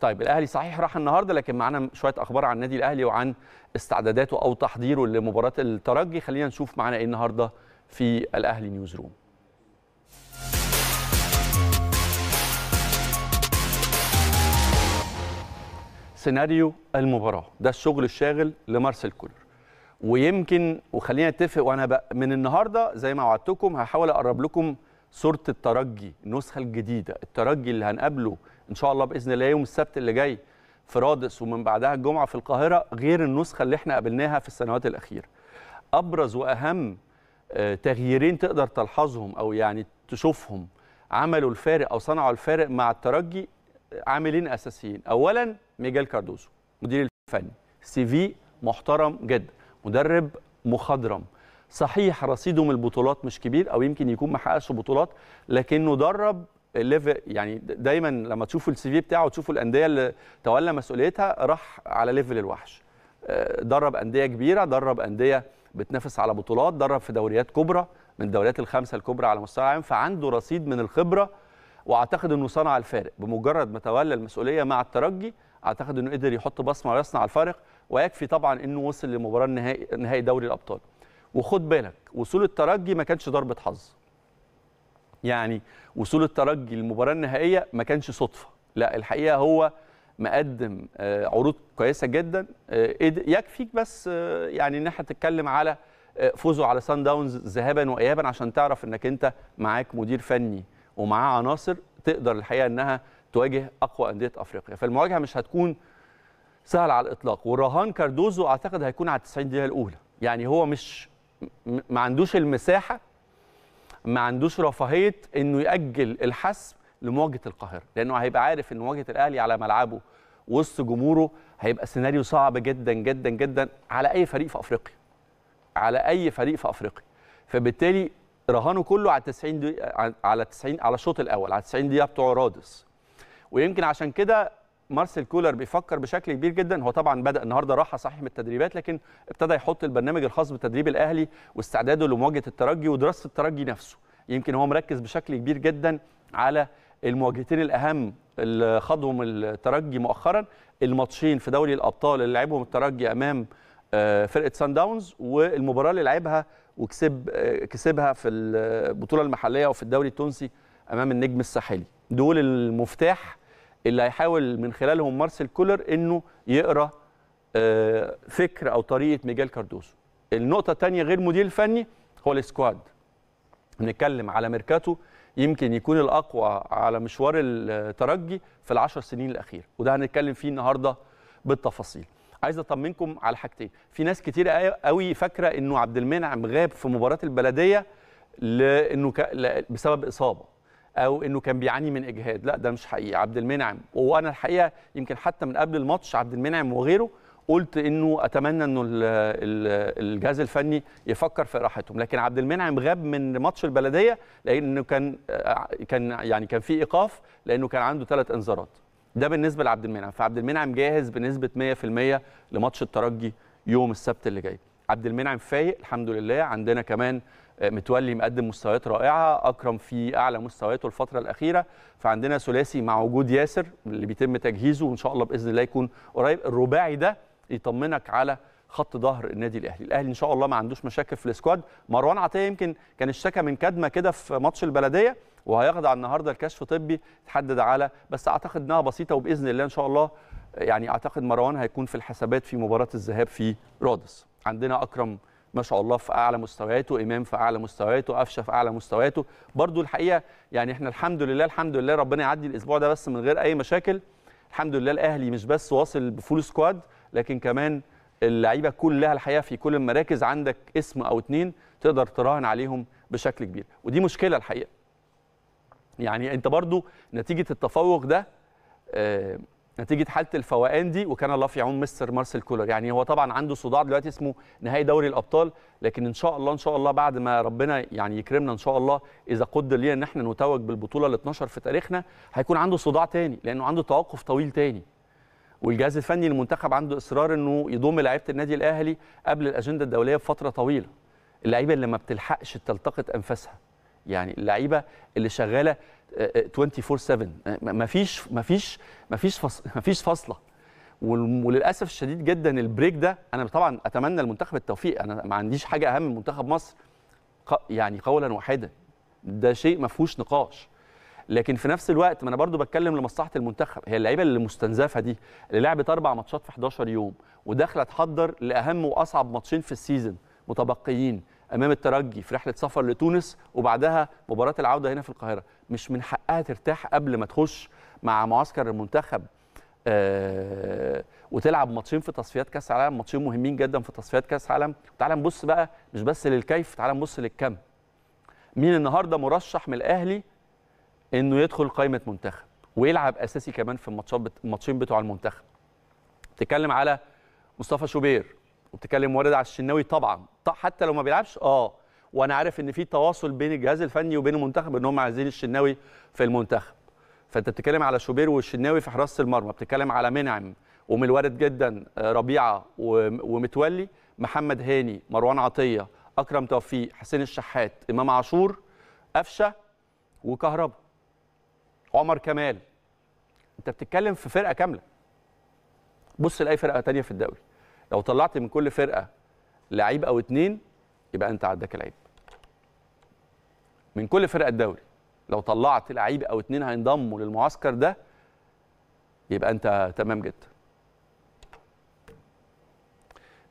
طيب الاهلي صحيح راح النهارده لكن معانا شويه اخبار عن النادي الاهلي وعن استعداداته او تحضيره لمباراه الترجي خلينا نشوف معانا ايه النهارده في الاهلي نيوز روم سيناريو المباراه ده الشغل الشاغل لمارسيل كولر ويمكن وخلينا نتفق وانا بقى من النهارده زي ما وعدتكم هحاول اقرب لكم صوره الترجي النسخه الجديده الترجي اللي هنقابله ان شاء الله باذن الله يوم السبت اللي جاي في رادس ومن بعدها الجمعه في القاهره غير النسخه اللي احنا قابلناها في السنوات الاخيره ابرز واهم آه، تغييرين تقدر تلحظهم او يعني تشوفهم عملوا الفارق او صنعوا الفارق مع الترجي آه، عاملين اساسيين اولا ميجال كاردوزو مدير الفني سي في محترم جدا مدرب مخضرم صحيح رصيده من البطولات مش كبير او يمكن يكون ما حققش بطولات لكنه درب الليفل يعني دايما لما تشوفوا السي في بتاعه وتشوفوا الانديه اللي تولى مسؤوليتها راح على ليفل الوحش آه، درب انديه كبيره درب انديه بتنافس على بطولات درب في دوريات كبرى من الدوريات الخمسه الكبرى على مستوى العالم فعنده رصيد من الخبره واعتقد انه صنع الفارق بمجرد ما تولى المسؤوليه مع الترجي اعتقد انه قدر يحط بصمه ويصنع الفارق ويكفي طبعا انه وصل لمباراه نهائي نهائي دوري الابطال وخد بالك وصول الترجي ما كانش ضربه حظ يعني وصول الترجي للمباراه النهائيه ما كانش صدفه لا الحقيقه هو مقدم آه، عروض كويسه جدا آه، يكفيك بس آه، يعني ان احنا تتكلم على فوزه على سان داونز ذهابا وايابا عشان تعرف انك انت معاك مدير فني ومعاه عناصر تقدر الحقيقه انها تواجه اقوى انديه افريقيا فالمواجهه مش هتكون سهل على الاطلاق والرهان كاردوزو اعتقد هيكون على 90 دقيقه الاولى يعني هو مش ما عندوش المساحه ما عندوش رفاهيه انه ياجل الحسم لمواجهه القاهره لانه هيبقى عارف ان مواجهه الاهلي على ملعبه وسط جمهوره هيبقى سيناريو صعب جدا جدا جدا على اي فريق في افريقيا على اي فريق في افريقيا فبالتالي رهانه كله على 90 على 90 على الشوط الاول على 90 دقيقه بتوع رادس ويمكن عشان كده مارسيل كولر بيفكر بشكل كبير جدا هو طبعا بدا النهارده راحه صحيح من التدريبات لكن ابتدى يحط البرنامج الخاص بالتدريب الاهلي واستعداده لمواجهه الترجي ودراسه الترجي نفسه يمكن هو مركز بشكل كبير جدا على المواجهتين الاهم اللي خاضهم الترجي مؤخرا الماتشين في دوري الابطال اللي لعبهم الترجي امام آه، فرقه سان داونز والمباراه اللي لعبها وكسب آه، كسبها في البطوله المحليه وفي الدوري التونسي امام النجم الساحلي دول المفتاح اللي هيحاول من خلالهم مارسيل كولر انه يقرا آه، فكر او طريقه ميجال كاردوسو النقطه الثانيه غير مدير الفني هو السكواد نتكلم على ميركاتو يمكن يكون الاقوى على مشوار الترجي في العشر سنين الاخيره وده هنتكلم فيه النهارده بالتفاصيل عايز اطمنكم على حاجتين في ناس كتير قوي فاكره انه عبد المنعم غاب في مباراه البلديه لانه بسبب اصابه او انه كان بيعاني من اجهاد لا ده مش حقيقي عبد المنعم وانا الحقيقه يمكن حتى من قبل الماتش عبد المنعم وغيره قلت انه اتمنى انه الجهاز الفني يفكر في راحتهم لكن عبد المنعم غاب من ماتش البلديه لانه كان كان يعني كان في ايقاف لانه كان عنده ثلاث انذارات ده بالنسبه لعبد المنعم فعبد المنعم جاهز بنسبه 100% لماتش الترجي يوم السبت اللي جاي عبد المنعم فايق الحمد لله عندنا كمان متولي مقدم مستويات رائعه اكرم في اعلى مستوياته الفتره الاخيره فعندنا ثلاثي مع وجود ياسر اللي بيتم تجهيزه وان شاء الله باذن الله يكون قريب الرباعي ده يطمنك على خط ظهر النادي الاهلي الاهلي ان شاء الله ما عندوش مشاكل في السكواد مروان عطيه يمكن كان اشتكى من كدمه كده في ماتش البلديه وهيخضع النهارده لكشف طبي تحدد على بس اعتقد انها بسيطه وباذن الله ان شاء الله يعني اعتقد مروان هيكون في الحسابات في مباراه الذهاب في رادس عندنا اكرم ما شاء الله في اعلى مستوياته امام في اعلى مستوياته قفشه في اعلى مستوياته برضو الحقيقه يعني احنا الحمد لله الحمد لله ربنا يعدي الاسبوع ده بس من غير اي مشاكل الحمد لله الاهلي مش بس واصل بفول سكواد لكن كمان اللعيبه كلها الحقيقه في كل المراكز عندك اسم او اتنين تقدر تراهن عليهم بشكل كبير ودي مشكله الحقيقه يعني انت برضو نتيجه التفوق ده آه، نتيجه حاله الفوقان دي وكان الله في عون مستر مارسيل كولر يعني هو طبعا عنده صداع دلوقتي اسمه نهائي دوري الابطال لكن ان شاء الله ان شاء الله بعد ما ربنا يعني يكرمنا ان شاء الله اذا قدر لينا ان احنا نتوج بالبطوله ال 12 في تاريخنا هيكون عنده صداع تاني لانه عنده توقف طويل تاني والجهاز الفني للمنتخب عنده اصرار انه يضم لعيبه النادي الاهلي قبل الاجنده الدوليه بفتره طويله اللعيبه اللي ما بتلحقش تلتقط انفاسها يعني اللعيبه اللي شغاله 24 7 مفيش مفيش مفيش فصل مفيش فاصله وللاسف الشديد جدا البريك ده انا طبعا اتمنى المنتخب التوفيق انا ما عنديش حاجه اهم من منتخب مصر يعني قولا واحدا ده شيء ما فيهوش نقاش لكن في نفس الوقت ما انا برضو بتكلم لمصلحه المنتخب هي اللعيبه اللي مستنزفه دي اللي لعبت اربع ماتشات في 11 يوم وداخله تحضر لاهم واصعب ماتشين في السيزون متبقيين امام الترجي في رحله سفر لتونس وبعدها مباراه العوده هنا في القاهره مش من حقها ترتاح قبل ما تخش مع معسكر المنتخب آه وتلعب ماتشين في تصفيات كاس العالم ماتشين مهمين جدا في تصفيات كاس عالم تعال نبص بقى مش بس للكيف تعال نبص للكم مين النهارده مرشح من الاهلي انه يدخل قائمه منتخب ويلعب اساسي كمان في الماتشات الماتشين بتوع المنتخب تتكلم على مصطفى شوبير وبتكلم وارد على الشناوي طبعا حتى لو ما بيلعبش اه وانا عارف ان في تواصل بين الجهاز الفني وبين المنتخب ان هم عايزين الشناوي في المنتخب فانت بتتكلم على شوبير والشناوي في حراسه المرمى بتتكلم على منعم ومن الوارد جدا آه، ربيعه ومتولي محمد هاني مروان عطيه اكرم توفيق حسين الشحات امام عاشور قفشه وكهربا عمر كمال انت بتتكلم في فرقه كامله بص لاي فرقه تانية في الدوري لو طلعت من كل فرقه لعيب او اتنين يبقى انت عندك العيب من كل فرقه الدوري لو طلعت لعيب او اتنين هينضموا للمعسكر ده يبقى انت تمام جدا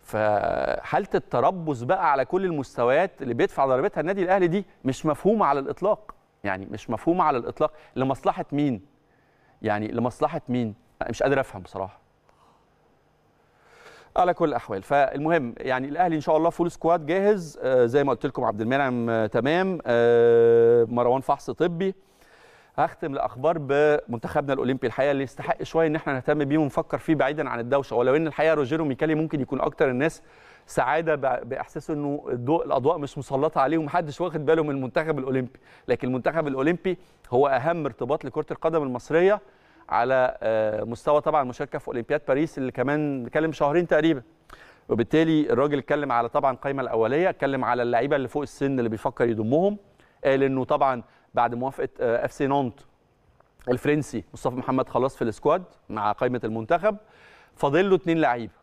فحاله التربص بقى على كل المستويات اللي بيدفع ضريبتها النادي الاهلي دي مش مفهومه على الاطلاق يعني مش مفهومه على الاطلاق لمصلحه مين يعني لمصلحه مين مش قادر افهم بصراحه على كل الاحوال فالمهم يعني الاهلي ان شاء الله فول سكواد جاهز آه، زي ما قلت لكم عبد المنعم آه، تمام آه، مروان فحص طبي هختم الاخبار بمنتخبنا الاولمبي الحقيقه اللي يستحق شويه ان احنا نهتم بيه ونفكر فيه بعيدا عن الدوشه ولو ان الحقيقه روجيرو ميكالي ممكن يكون اكتر الناس سعاده باحساسه انه الضوء الاضواء مش مسلطه عليه ومحدش واخد باله من المنتخب الاولمبي لكن المنتخب الاولمبي هو اهم ارتباط لكره القدم المصريه على آه، مستوى طبعا المشاركه في اولمبياد باريس اللي كمان بنتكلم شهرين تقريبا وبالتالي الراجل اتكلم على طبعا القايمه الاوليه اتكلم على اللعيبه اللي فوق السن اللي بيفكر يضمهم قال انه طبعا بعد موافقه آه، اف سي نونت الفرنسي مصطفى محمد خلاص في السكواد مع قائمه المنتخب فاضل له اثنين لعيبه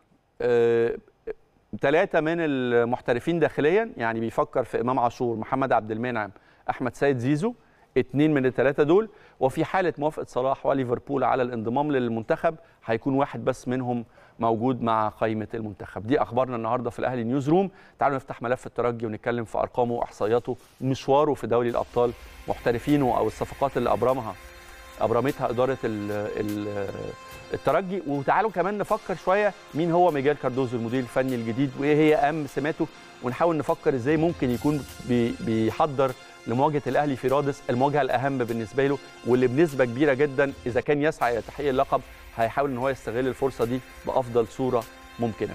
ثلاثه آه، من المحترفين داخليا يعني بيفكر في امام عاشور محمد عبد المنعم احمد سيد زيزو اثنين من الثلاثه دول وفي حاله موافقه صلاح وليفربول على الانضمام للمنتخب هيكون واحد بس منهم موجود مع قائمه المنتخب دي اخبارنا النهارده في الاهلي نيوز روم تعالوا نفتح ملف الترجي ونتكلم في ارقامه واحصائياته مشواره في دوري الابطال محترفينه او الصفقات اللي ابرمها ابرمتها اداره الـ الـ الترجي وتعالوا كمان نفكر شويه مين هو ميجال كاردوزو المدير الفني الجديد وايه هي اهم سماته ونحاول نفكر ازاي ممكن يكون بيحضر لمواجهه الاهلي في رادس المواجهه الاهم بالنسبه له واللي بنسبه كبيره جدا اذا كان يسعى الى تحقيق اللقب هيحاول ان هو يستغل الفرصه دي بافضل صوره ممكنه